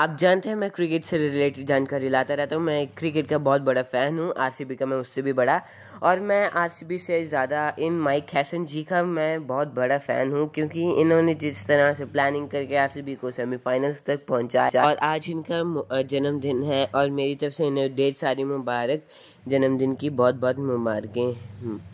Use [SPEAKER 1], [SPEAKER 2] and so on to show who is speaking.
[SPEAKER 1] आप जानते हैं मैं क्रिकेट से रिलेटेड जानकारी लाता रहता हूँ मैं क्रिकेट का बहुत बड़ा फ़ैन हूँ आर का मैं उससे भी बड़ा और मैं आर से ज़्यादा इन माइक हैसन जी का मैं बहुत बड़ा फ़ैन हूँ क्योंकि इन्होंने जिस तरह से प्लानिंग करके आर को सेमीफाइनल्स तक पहुँचाया और आज इनका जन्मदिन है और मेरी तरफ से इन्हें ढेर सारी मुबारक जन्मदिन की बहुत बहुत मुबारकें